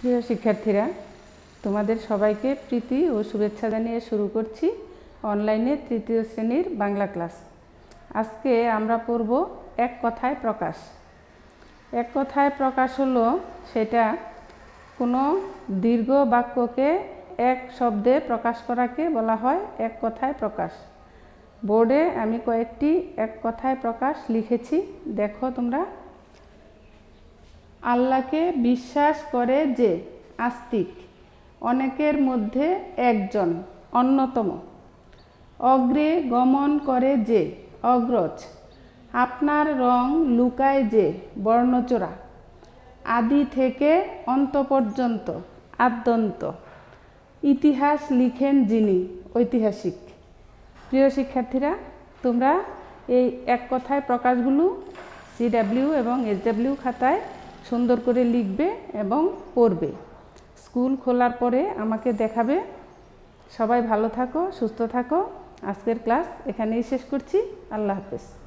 প্রিয় শিক্ষার্থীরা তোমাদের সবাইকে প্রীতি ও শুভেচ্ছা জানিয়ে শুরু করছি অনলাইনে তৃতীয় শ্রেণীর বাংলা ক্লাস আজকে আমরা পড়ব এক কথায় প্রকাশ এক কথায় প্রকাশ হলো সেটা কোনো দীর্ঘ বাক্যকে এক শব্দে প্রকাশ করাকে বলা হয় এক কথায় প্রকাশ বোর্ডে আমি কয়েকটি এক কথায় প্রকাশ লিখেছি দেখো তোমরা আল্লাহকে বিশ্বাস করে যে আস্তিক অনেকের মধ্যে একজন অন্যতম অগ্রে গমন করে যে অগ্রজ আপনার রং লুকায় যে বর্ণচোরা আদি থেকে অন্ত পর্যন্ত আদ্যন্ত ইতিহাস লিখেন যিনি ঐতিহাসিক প্রিয় শিক্ষার্থীরা তোমরা এই এক কথায় প্রকাশগুলো সিডাব্লিউ এবং এসডাব্লিউ খাতায় সুন্দর করে লিখবে এবং পড়বে স্কুল খোলার পরে আমাকে দেখাবে সবাই ভালো থাকো সুস্থ থাকো আজকের ক্লাস এখানেই শেষ করছি আল্লাহ হাফেজ